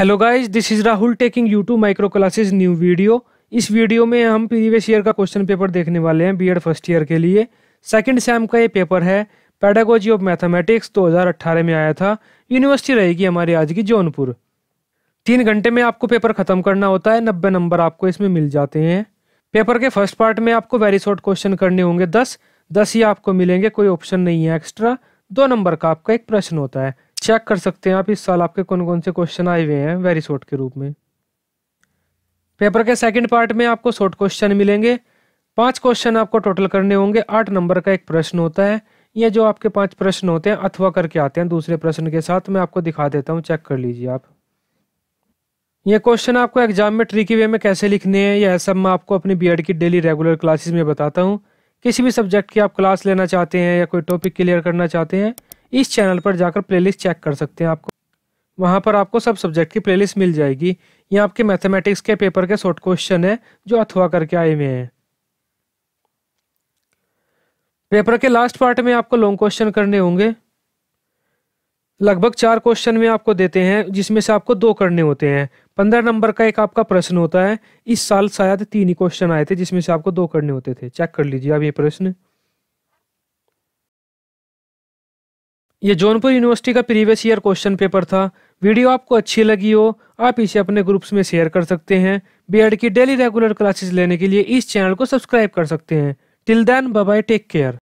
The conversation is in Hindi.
hello guys this is Rahul taking you to micro classes new video इस वीडियो में हम प्रीवियस ईयर का क्वेश्चन पेपर देखने वाले हैं बीएड फर्स्ट ईयर के लिए सेकंड सेम का ये पेपर है पैडागोजी ऑफ मैथमेटिक्स 2018 में आया था यूनिवर्सिटी रहेगी हमारी आज की जौनपुर तीन घंटे में आपको पेपर ख़त्म करना होता है नब्बे नंबर आपको इसमें मिल जाते हैं पेपर के फर्स्ट पार्ट में आपको वेरी शॉर्ट क्वेश्चन करने होंगे दस दस ही आपको मिलेंगे कोई ऑप्शन नहीं है एक्स्ट्रा दो नंबर का आपका एक प्रश्न होता है चेक कर सकते हैं आप इस साल आपके कौन कौन से क्वेश्चन आए हुए हैं वेरी शॉर्ट के रूप में पेपर के सेकंड पार्ट में आपको शॉर्ट क्वेश्चन मिलेंगे पांच क्वेश्चन आपको टोटल करने होंगे आठ नंबर का एक प्रश्न होता है ये जो आपके पांच प्रश्न होते हैं अथवा करके आते हैं दूसरे प्रश्न के साथ मैं आपको दिखा देता हूँ चेक कर लीजिए आप ये क्वेश्चन आपको एग्जाम में ट्रिकी वे में कैसे लिखने हैं यह सब मैं आपको अपनी बी की डेली रेगुलर क्लासेज में बताता हूँ किसी भी सब्जेक्ट की आप क्लास लेना चाहते हैं या कोई टॉपिक क्लियर करना चाहते हैं इस चैनल पर जाकर प्लेलिस्ट चेक कर सकते हैं आपको वहाँ पर आपको सब सब्जेक्ट की प्लेलिस्ट मिल जाएगी यहाँ आपके मैथमेटिक्स के पेपर के शॉर्ट क्वेश्चन है जो अथवा करके आए हुए हैं पेपर के लास्ट पार्ट में आपको लॉन्ग क्वेश्चन करने होंगे लगभग चार क्वेश्चन में आपको देते हैं जिसमें से आपको दो करने होते हैं पंद्रह नंबर का एक आपका प्रश्न होता है इस साल शायद तीन ही क्वेश्चन आए थे जिसमें से आपको दो करने होते थे चेक कर लीजिए आप ये प्रश्न ये जौनपुर यूनिवर्सिटी का प्रीवियस ईयर क्वेश्चन पेपर था वीडियो आपको अच्छी लगी हो आप इसे अपने ग्रुप्स में शेयर कर सकते हैं बीएड e की डेली रेगुलर क्लासेस लेने के लिए इस चैनल को सब्सक्राइब कर सकते हैं till then bye take care